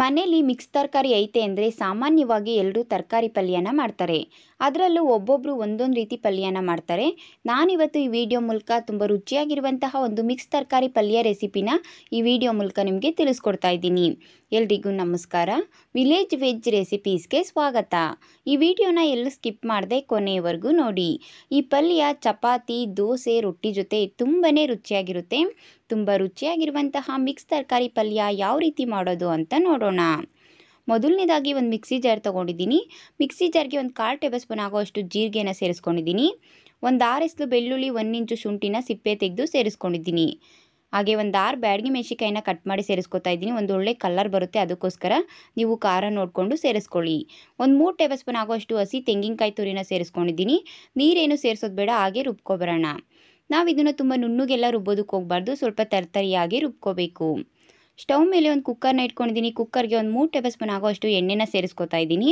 ಮನೆಯಲ್ಲಿ ಮಿಕ್ಸ್ ತರಕಾರಿ ಐತೆ ಅಂದರೆ ಸಾಮಾನ್ಯವಾಗಿ ಎಲ್ಲರೂ ತರಕಾರಿ ಪಲ್ಯನ ಮಾಡ್ತಾರೆ ಅದರಲ್ಲೂ ಒಬ್ಬೊಬ್ಬರು ಒಂದೊಂದು ರೀತಿ ಪಲ್ಯನ ಮಾಡ್ತಾರೆ ನಾನಿವತ್ತು ಈ ವಿಡಿಯೋ ಮೂಲಕ ತುಂಬ ರುಚಿಯಾಗಿರುವಂತಹ ಒಂದು ಮಿಕ್ಸ್ ತರಕಾರಿ ಪಲ್ಯ ರೆಸಿಪಿನ ಈ ವಿಡಿಯೋ ಮೂಲಕ ನಿಮಗೆ ತಿಳಿಸ್ಕೊಡ್ತಾ ಇದ್ದೀನಿ ಎಲ್ರಿಗೂ ನಮಸ್ಕಾರ ವಿಲೇಜ್ ವೆಜ್ ರೆಸಿಪೀಸ್ಗೆ ಸ್ವಾಗತ ಈ ವಿಡಿಯೋನ ಎಲ್ಲೂ ಸ್ಕಿಪ್ ಮಾಡದೆ ಕೊನೆಯವರೆಗೂ ನೋಡಿ ಈ ಪಲ್ಯ ಚಪಾತಿ ದೋಸೆ ರೊಟ್ಟಿ ಜೊತೆ ತುಂಬಾ ರುಚಿಯಾಗಿರುತ್ತೆ ತುಂಬ ರುಚಿಯಾಗಿರುವಂತಹ ಮಿಕ್ಸ್ ತರಕಾರಿ ಪಲ್ಯ ಯಾವ ರೀತಿ ಮಾಡೋದು ಅಂತ ನೋಡೋಣ ಮೊದಲನೇದಾಗಿ ಒಂದು ಮಿಕ್ಸಿ ಜಾರ್ ತೊಗೊಂಡಿದ್ದೀನಿ ಮಿಕ್ಸಿ ಜಾರ್ಗೆ ಒಂದು ಕಾಲು ಟೇಬಲ್ ಸ್ಪೂನ್ ಆಗೋಷ್ಟು ಜೀರಿಗೆನ ಸೇರಿಸ್ಕೊಂಡಿದ್ದೀನಿ ಒಂದು ಆರು ಬೆಳ್ಳುಳ್ಳಿ ಒಂದು ಇಂಚು ಶುಂಠಿನ ಸಿಪ್ಪೆ ತೆಗೆದು ಸೇರಿಸ್ಕೊಂಡಿದ್ದೀನಿ ಹಾಗೆ ಒಂದು ಆರು ಬ್ಯಾಡಗಿ ಮೆಣಸಿಕಾಯಿನ ಕಟ್ ಮಾಡಿ ಸೇರಿಸ್ಕೊತಾ ಇದ್ದೀನಿ ಒಂದು ಒಳ್ಳೆ ಕಲರ್ ಬರುತ್ತೆ ಅದಕ್ಕೋಸ್ಕರ ನೀವು ಖಾರ ನೋಡಿಕೊಂಡು ಸೇರಿಸ್ಕೊಳ್ಳಿ ಒಂದು ಮೂರು ಟೇಬಲ್ ಸ್ಪೂನ್ ಆಗೋಷ್ಟು ಹಸಿ ತೆಂಗಿನಕಾಯಿ ತುರಿನ ಸೇರಿಸ್ಕೊಂಡಿದ್ದೀನಿ ನೀರೇನು ಸೇರಿಸೋದು ಬೇಡ ಹಾಗೆ ರುಬ್ಕೊಬರೋಣ ನಾವು ಇದನ್ನು ತುಂಬ ನುಣ್ಣಗೆಲ್ಲ ರುಬ್ಬೋದಕ್ಕೆ ಹೋಗ್ಬಾರ್ದು ಸ್ವಲ್ಪ ತರತರಿಯಾಗಿ ರುಬ್ಕೋಬೇಕು ಸ್ಟವ್ ಮೇಲೆ ಒಂದು ಕುಕ್ಕರ್ನ ಇಟ್ಕೊಂಡಿದ್ದೀನಿ ಕುಕ್ಕರ್ಗೆ ಒಂದು ಮೂರು ಟೇಬಲ್ ಸ್ಪೂನ್ ಆಗೋಷ್ಟು ಎಣ್ಣೆನ ಸೇರಿಸ್ಕೊತಾ ಇದ್ದೀನಿ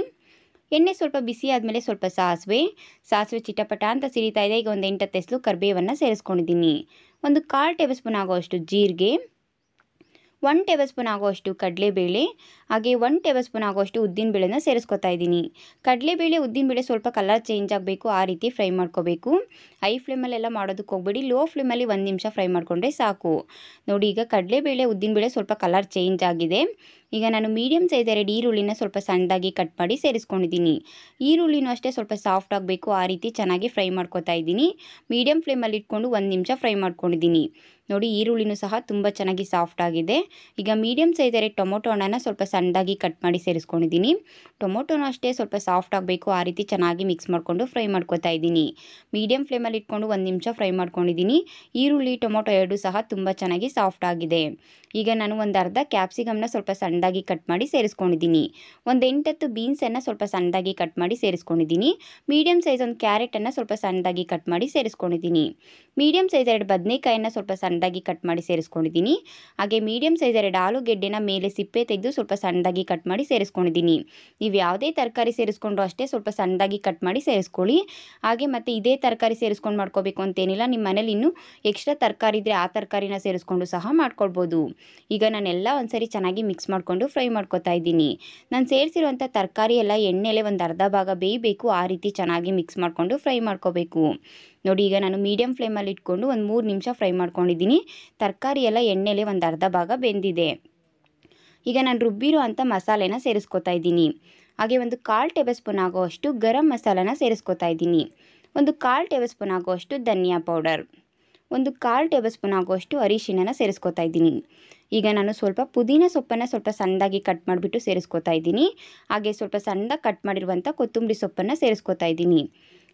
ಎಣ್ಣೆ ಸ್ವಲ್ಪ ಬಿಸಿ ಆದಮೇಲೆ ಸ್ವಲ್ಪ ಸಾಸಿವೆ ಸಾಸಿವೆ ಚಿಟಪಟ ಅಂತ ಸಿರಿತಾ ಇದೆ ಈಗ ಒಂದು ಎಂಟತ್ತು ಎಸ್ಲು ಕರಿಬೇವನ್ನು ಸೇರಿಸ್ಕೊಂಡಿದ್ದೀನಿ ಒಂದು ಕಾಲು ಟೇಬಲ್ ಸ್ಪೂನ್ ಆಗುವಷ್ಟು ಜೀರಿಗೆ ಒನ್ ಟೇಬಲ್ ಸ್ಪೂನ್ ಆಗುವಷ್ಟು ಕಡಲೆಬೇಳೆ ಹಾಗೆ ಒನ್ ಟೇಬಲ್ ಸ್ಪೂನ್ ಆಗುವಷ್ಟು ಉದ್ದಿನಬೇಳೆನ ಸೇರಿಸ್ಕೊತಾ ಇದ್ದೀನಿ ಕಡಲೆಬೇಳೆ ಉದ್ದಿನಬೇಳೆ ಸ್ವಲ್ಪ ಕಲರ್ ಚೇಂಜ್ ಆಗಬೇಕು ಆ ರೀತಿ ಫ್ರೈ ಮಾಡ್ಕೋಬೇಕು ಹೈ ಫ್ಲೇಮಲ್ಲೆಲ್ಲ ಮಾಡೋದಕ್ಕೆ ಹೋಗ್ಬೇಡಿ ಲೋ ಫ್ಲೇಮಲ್ಲಿ ಒಂದು ನಿಮಿಷ ಫ್ರೈ ಮಾಡಿಕೊಂಡ್ರೆ ಸಾಕು ನೋಡಿ ಈಗ ಕಡಲೆಬೇಳೆ ಉದ್ದಿನಬೇಳೆ ಸ್ವಲ್ಪ ಕಲರ್ ಚೇಂಜ್ ಆಗಿದೆ ಈಗ ನಾನು ಮೀಡಿಯಮ್ ಸೈಜ್ ಎರಡು ಈರುಳ್ಳಿನ ಸ್ವಲ್ಪ ಸಣ್ಣದಾಗಿ ಕಟ್ ಮಾಡಿ ಸೇರಿಸ್ಕೊಂಡಿದ್ದೀನಿ ಈರುಳ್ಳಿನೂ ಅಷ್ಟೇ ಸ್ವಲ್ಪ ಸಾಫ್ಟ್ ಆಗಬೇಕು ಆ ರೀತಿ ಚೆನ್ನಾಗಿ ಫ್ರೈ ಮಾಡ್ಕೊತಾ ಇದ್ದೀನಿ ಮೀಡಿಯಮ್ ಫ್ಲೇಮಲ್ಲಿ ಇಟ್ಕೊಂಡು ಒಂದು ನಿಮಿಷ ಫ್ರೈ ಮಾಡ್ಕೊಂಡಿದ್ದೀನಿ ನೋಡಿ ಈರುಳ್ಳಿನೂ ಸಹ ತುಂಬ ಚೆನ್ನಾಗಿ ಸಾಫ್ಟ್ ಆಗಿದೆ ಈಗ ಮೀಡಿಯಮ್ ಸೈಜ್ ಎರಡು ಟೊಮೊಟೊ ಹಣ್ಣನ್ನು ಸ್ವಲ್ಪ ಸಣ್ಣದಾಗಿ ಕಟ್ ಮಾಡಿ ಸೇರಿಸ್ಕೊಂಡಿದ್ದೀನಿ ಟೊಮೊಟೊನೂ ಅಷ್ಟೇ ಸ್ವಲ್ಪ ಸಾಫ್ಟ್ ಆಗಬೇಕು ಆ ರೀತಿ ಚೆನ್ನಾಗಿ ಮಿಕ್ಸ್ ಮಾಡಿಕೊಂಡು ಫ್ರೈ ಮಾಡ್ಕೊತಾ ಇದ್ದೀನಿ ಮೀಡಿಯಮ್ ಫ್ಲೇಮಲ್ಲಿ ಇಟ್ಕೊಂಡು ಒಂದು ನಿಮಿಷ ಫ್ರೈ ಮಾಡ್ಕೊಂಡಿದ್ದೀನಿ ಈರುಳ್ಳಿ ಟೊಮೊಟೊ ಎರಡೂ ಸಹ ತುಂಬ ಚೆನ್ನಾಗಿ ಸಾಫ್ಟ್ ಆಗಿದೆ ಈಗ ನಾನು ಒಂದು ಅರ್ಧ ಕ್ಯಾಪ್ಸಿಕಮ್ನ ಸ್ವಲ್ಪ ಸಣ್ಣ ಸಣ್ಣದಾಗಿ ಕಟ್ ಮಾಡಿ ಸೇರಿಸ್ಕೊಂಡಿದ್ದೀನಿ ಒಂದು ಎಂಟತ್ತು ಬೀನ್ಸನ್ನು ಸ್ವಲ್ಪ ಸಣ್ಣದಾಗಿ ಕಟ್ ಮಾಡಿ ಸೇರಿಸ್ಕೊಂಡಿದ್ದೀನಿ ಮೀಡಿಯಮ್ ಸೈಜ್ ಒಂದು ಕ್ಯಾರೆಟನ್ನು ಸ್ವಲ್ಪ ಸಣ್ಣದಾಗಿ ಕಟ್ ಮಾಡಿ ಸೇರಿಸ್ಕೊಂಡಿದ್ದೀನಿ ಮೀಡಿಯಮ್ ಸೈಜ್ ಎರಡು ಬದನೆಕಾಯನ್ನು ಸ್ವಲ್ಪ ಸಣ್ಣದಾಗಿ ಕಟ್ ಮಾಡಿ ಸೇರಿಸ್ಕೊಂಡಿದ್ದೀನಿ ಹಾಗೆ ಮೀಡಿಯಮ್ ಸೈಜ್ ಎರಡು ಆಲೂಗೆಡ್ಡೆನ ಮೇಲೆ ಸಿಪ್ಪೆ ತೆಗೆದು ಸ್ವಲ್ಪ ಸಣ್ಣದಾಗಿ ಕಟ್ ಮಾಡಿ ಸೇರಿಸ್ಕೊಂಡಿದ್ದೀನಿ ನೀವು ಯಾವುದೇ ತರಕಾರಿ ಸೇರಿಸ್ಕೊಂಡ್ರು ಅಷ್ಟೇ ಸ್ವಲ್ಪ ಸಣ್ಣದಾಗಿ ಕಟ್ ಮಾಡಿ ಸೇರಿಸ್ಕೊಳ್ಳಿ ಹಾಗೆ ಮತ್ತು ಇದೇ ತರಕಾರಿ ಸೇರಿಸ್ಕೊಂಡು ಮಾಡ್ಕೋಬೇಕು ಅಂತೇನಿಲ್ಲ ನಿಮ್ಮ ಮನೇಲಿ ಇನ್ನೂ ಎಕ್ಸ್ಟ್ರಾ ತರಕಾರಿ ಇದ್ದರೆ ಆ ತರಕಾರಿನ ಸೇರಿಸ್ಕೊಂಡು ಸಹ ಮಾಡ್ಕೊಳ್ಬೋದು ಈಗ ನಾನೆಲ್ಲ ಒಂದ್ಸರಿ ಚೆನ್ನಾಗಿ ಮಿಕ್ಸ್ ಮಾಡ್ಕೊಂಡು ಹಾಕ್ಕೊಂಡು ಫ್ರೈ ಮಾಡ್ಕೊತಾ ಇದ್ದೀನಿ ನಾನು ಸೇರಿಸಿರುವಂಥ ತರಕಾರಿ ಎಲ್ಲ ಎಣ್ಣೆಲೆ ಒಂದು ಅರ್ಧ ಭಾಗ ಬೇಯಬೇಕು ಆ ರೀತಿ ಚೆನ್ನಾಗಿ ಮಿಕ್ಸ್ ಮಾಡಿಕೊಂಡು ಫ್ರೈ ಮಾಡ್ಕೋಬೇಕು ನೋಡಿ ಈಗ ನಾನು ಮೀಡಿಯಂ ಫ್ಲೇಮಲ್ಲಿ ಇಟ್ಕೊಂಡು ಒಂದು ಮೂರು ನಿಮಿಷ ಫ್ರೈ ಮಾಡ್ಕೊಂಡಿದ್ದೀನಿ ತರಕಾರಿ ಎಲ್ಲ ಎಣ್ಣೆಲೆ ಒಂದು ಅರ್ಧ ಭಾಗ ಬೆಂದಿದೆ ಈಗ ನಾನು ರುಬ್ಬಿರೋ ಅಂಥ ಮಸಾಲೆನ ಸೇರಿಸ್ಕೊತಾ ಇದ್ದೀನಿ ಹಾಗೆ ಒಂದು ಕಾಲು ಟೇಬಲ್ ಸ್ಪೂನ್ ಆಗೋ ಅಷ್ಟು ಗರಂ ಮಸಾಲೆನ ಸೇರಿಸ್ಕೊತಾ ಇದ್ದೀನಿ ಒಂದು ಕಾಲು ಟೇಬಲ್ ಸ್ಪೂನ್ ಆಗೋಷ್ಟು ಧನಿಯಾ ಪೌಡರ್ ಒಂದು ಕಾಲು ಟೇಬಲ್ ಸ್ಪೂನ್ ಆಗೋಷ್ಟು ಅರಿಶಿಣನ ಸೇರಿಸ್ಕೊತಾ ಇದ್ದೀನಿ ಈಗ ನಾನು ಸ್ವಲ್ಪ ಪುದೀನ ಸೊಪ್ಪನ್ನು ಸ್ವಲ್ಪ ಸಣ್ಣದಾಗಿ ಕಟ್ ಮಾಡಿಬಿಟ್ಟು ಸೇರಿಸ್ಕೊತಾ ಇದ್ದೀನಿ ಹಾಗೆ ಸ್ವಲ್ಪ ಸಣ್ಣದಾಗಿ ಕಟ್ ಮಾಡಿರುವಂಥ ಕೊತ್ತಂಬರಿ ಸೊಪ್ಪನ್ನು ಸೇರಿಸ್ಕೊತಾ ಇದ್ದೀನಿ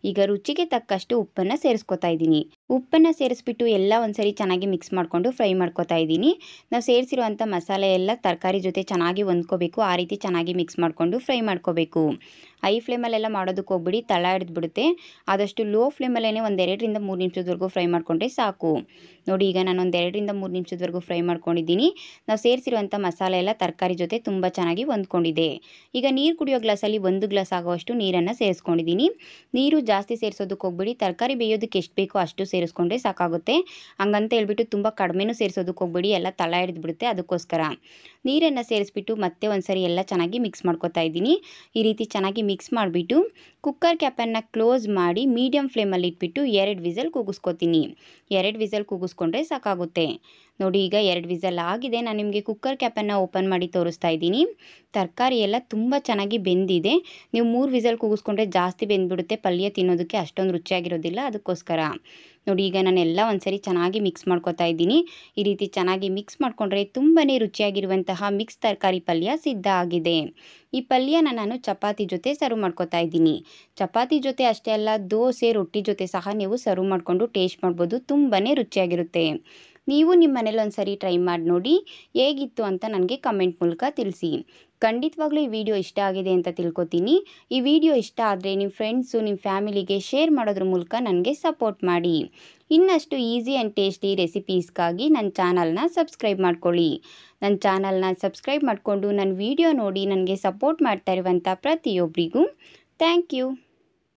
ಈಗ ರುಚಿಗೆ ತಕ್ಕಷ್ಟು ಉಪ್ಪನ್ನು ಸೇರಿಸ್ಕೊತಾ ಇದ್ದೀನಿ ಉಪ್ಪನ್ನು ಸೇರಿಸ್ಬಿಟ್ಟು ಎಲ್ಲ ಒಂದ್ಸರಿ ಚೆನ್ನಾಗಿ ಮಿಕ್ಸ್ ಮಾಡಿಕೊಂಡು ಫ್ರೈ ಮಾಡ್ಕೊತಾ ಇದ್ದೀನಿ ನಾವು ಸೇರಿಸಿರುವಂಥ ಮಸಾಲೆ ಎಲ್ಲ ತರಕಾರಿ ಜೊತೆ ಚೆನ್ನಾಗಿ ಹೊಂದ್ಕೋಬೇಕು ಆ ರೀತಿ ಚೆನ್ನಾಗಿ ಮಿಕ್ಸ್ ಮಾಡಿಕೊಂಡು ಫ್ರೈ ಮಾಡ್ಕೋಬೇಕು ಐ ಫ್ಲೇಮಲ್ಲೆಲ್ಲ ಮಾಡೋದಕ್ಕೆ ಹೋಗ್ಬಿಡಿ ತಳ ಹಿಡಿದ್ಬಿಡುತ್ತೆ ಆದಷ್ಟು ಲೋ ಫ್ಲೇಮಲ್ಲೇ ಒಂದು ಎರಡರಿಂದ ಮೂರು ನಿಮಿಷದವರೆಗೂ ಫ್ರೈ ಮಾಡಿಕೊಂಡ್ರೆ ಸಾಕು ನೋಡಿ ಈಗ ನಾನು ಒಂದು ಎರಡರಿಂದ ಮೂರು ನಿಮಿಷದವರೆಗೂ ಫ್ರೈ ಮಾಡ್ಕೊಂಡಿದ್ದೀನಿ ನಾವು ಸೇರಿಸಿರುವಂಥ ಮಸಾಲೆ ಎಲ್ಲ ತರಕಾರಿ ಜೊತೆ ತುಂಬ ಚೆನ್ನಾಗಿ ಹೊಂದ್ಕೊಂಡಿದೆ ಈಗ ನೀರು ಕುಡಿಯೋ ಗ್ಲಾಸಲ್ಲಿ ಒಂದು ಗ್ಲಾಸ್ ಆಗುವಷ್ಟು ನೀರನ್ನು ಸೇರಿಸ್ಕೊಂಡಿದ್ದೀನಿ ನೀರು ಜಾಸ್ತಿ ಸೇರಿಸೋದಕ್ಕೆ ಹೋಗ್ಬಿಡಿ ತರಕಾರಿ ಬೇಯೋದಕ್ಕೆ ಎಷ್ಟು ಬೇಕೋ ಅಷ್ಟು ಸೇರಿಸ್ಕೊಂಡ್ರೆ ಸಾಕಾಗುತ್ತೆ ಹಂಗಂತ ಹೇಳ್ಬಿಟ್ಟು ತುಂಬ ಕಡಿಮೆನೂ ಸೇರಿಸೋದಕ್ಕೆ ಹೋಗ್ಬಿಡಿ ಎಲ್ಲ ತಳ ಹಿಡಿದ್ಬಿಡುತ್ತೆ ಅದಕ್ಕೋಸ್ಕರ ನೀರನ್ನು ಸೇರಿಸ್ಬಿಟ್ಟು ಮತ್ತೆ ಒಂದ್ಸರಿ ಎಲ್ಲ ಚೆನ್ನಾಗಿ ಮಿಕ್ಸ್ ಮಾಡ್ಕೋತಾ ಇದ್ದೀನಿ ಈ ರೀತಿ ಚೆನ್ನಾಗಿ ಮಿಕ್ಸ್ ಮಾಡಿಬಿಟ್ಟು ಕುಕ್ಕರ್ ಕ್ಯಾಪನ್ನು ಕ್ಲೋಸ್ ಮಾಡಿ ಮೀಡಿಯಮ್ ಫ್ಲೇಮಲ್ಲಿ ಇಟ್ಬಿಟ್ಟು ಎರಡು ವಿಸಲ್ ಕೂಗಿಸ್ಕೊತೀನಿ ಎರಡು ವಿಸಲ್ ಕೂಗಿಸ್ಕೊಂಡ್ರೆ ಸಾಕಾಗುತ್ತೆ ನೋಡಿ ಈಗ ಎರಡು ವಿಸಲ್ ಆಗಿದೆ ನಾನು ನಿಮಗೆ ಕುಕ್ಕರ್ ಕ್ಯಾಪನ್ನು ಓಪನ್ ಮಾಡಿ ತೋರಿಸ್ತಾ ಇದ್ದೀನಿ ತರಕಾರಿ ಎಲ್ಲ ತುಂಬ ಚೆನ್ನಾಗಿ ಬೆಂದಿದೆ ನೀವು ಮೂರು ವಿಸಲ್ ಕೂಗಿಸ್ಕೊಂಡ್ರೆ ಜಾಸ್ತಿ ಬೆಂದ್ಬಿಡುತ್ತೆ ಪಲ್ಯ ತಿನ್ನೋದಕ್ಕೆ ಅಷ್ಟೊಂದು ರುಚಿಯಾಗಿರೋದಿಲ್ಲ ಅದಕ್ಕೋಸ್ಕರ ನೋಡಿ ಈಗ ನಾನೆಲ್ಲ ಒಂದ್ಸರಿ ಚೆನ್ನಾಗಿ ಮಿಕ್ಸ್ ಮಾಡ್ಕೊತಾ ಇದ್ದೀನಿ ಈ ರೀತಿ ಚೆನ್ನಾಗಿ ಮಿಕ್ಸ್ ಮಾಡಿಕೊಂಡ್ರೆ ತುಂಬಾ ರುಚಿಯಾಗಿರುವಂತಹ ಮಿಕ್ಸ್ ತರಕಾರಿ ಪಲ್ಯ ಸಿದ್ಧ ಆಗಿದೆ ಈ ಪಲ್ಯನ ನಾನು ಚಪಾತಿ ಜೊತೆ ಸರ್ವ್ ಮಾಡ್ಕೊತಾ ಇದ್ದೀನಿ ಚಪಾತಿ ಜೊತೆ ಅಷ್ಟೇ ಅಲ್ಲ ದೋಸೆ ರೊಟ್ಟಿ ಜೊತೆ ಸಹ ನೀವು ಸರ್ವ್ ಮಾಡಿಕೊಂಡು ಟೇಸ್ಟ್ ಮಾಡ್ಬೋದು ತುಂಬಾ ರುಚಿಯಾಗಿರುತ್ತೆ ನೀವು ನಿಮ್ಮ ಮನೇಲಿ ಒಂದು ಸರಿ ಟ್ರೈ ಮಾಡಿ ನೋಡಿ ಹೇಗಿತ್ತು ಅಂತ ನನಗೆ ಕಮೆಂಟ್ ಮೂಲಕ ತಿಳಿಸಿ ಖಂಡಿತವಾಗ್ಲೂ ಈ ವಿಡಿಯೋ ಇಷ್ಟ ಆಗಿದೆ ಅಂತ ತಿಳ್ಕೊತೀನಿ ಈ ವಿಡಿಯೋ ಇಷ್ಟ ಆದರೆ ನಿಮ್ಮ ಫ್ರೆಂಡ್ಸು ನಿಮ್ಮ ಫ್ಯಾಮಿಲಿಗೆ ಶೇರ್ ಮಾಡೋದ್ರ ಮೂಲಕ ನನಗೆ ಸಪೋರ್ಟ್ ಮಾಡಿ ಇನ್ನಷ್ಟು ಈಸಿ ಆ್ಯಂಡ್ ಟೇಸ್ಟಿ ರೆಸಿಪೀಸ್ಗಾಗಿ ನನ್ನ ಚಾನಲ್ನ ಸಬ್ಸ್ಕ್ರೈಬ್ ಮಾಡ್ಕೊಳ್ಳಿ ನನ್ನ ಚಾನಲ್ನ ಸಬ್ಸ್ಕ್ರೈಬ್ ಮಾಡಿಕೊಂಡು ನನ್ನ ವಿಡಿಯೋ ನೋಡಿ ನನಗೆ ಸಪೋರ್ಟ್ ಮಾಡ್ತಾ ಇರುವಂಥ ಪ್ರತಿಯೊಬ್ಬರಿಗೂ ಥ್ಯಾಂಕ್ ಯು